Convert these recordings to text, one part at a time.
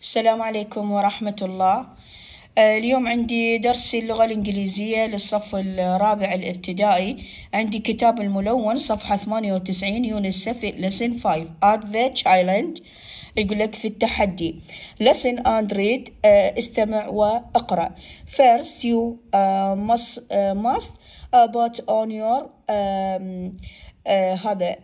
السلام عليكم ورحمة الله آه، اليوم عندي درس اللغة الإنجليزية للصف الرابع الابتدائي عندي كتاب الملون صفحة 98 يونسف لسن 5 at the child يقول لك في التحدي لسن and read آه، استمع وأقرأ first you آه، must, must put on your هذا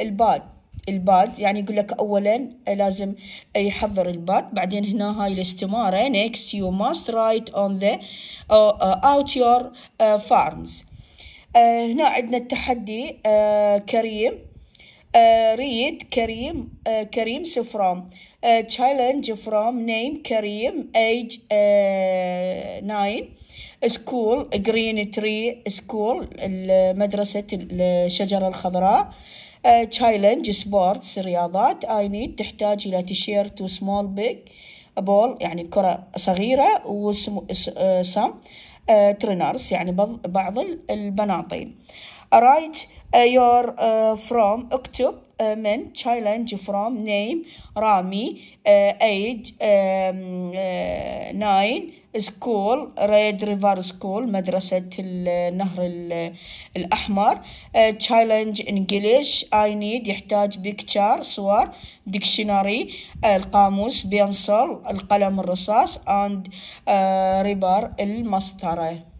الباد الباد يعني يقول لك اولا لازم يحضر الباد بعدين هنا هاي الاستماره next you must write on the uh, uh, out your uh, farms uh, هنا عندنا التحدي uh, كريم uh, read كريم uh, كريم سفرام uh, challenge from name كريم age 9 uh, school green tree school مدرسة الشجرة الخضراء uh, تشالنج سبورتس رياضات اي نيد تحتاج الى تيشيرت وسمول بيج بول يعني كرة صغيرة وسم سم ترينرز يعني بعض البناطيل write your from اكتب من challenge from name رامي age nine school ريد ريفر سكول مدرسة النهر الأحمر challenge English I need يحتاج picture صور dictionary القاموس pencil القلم الرصاص and ريبر المسطرة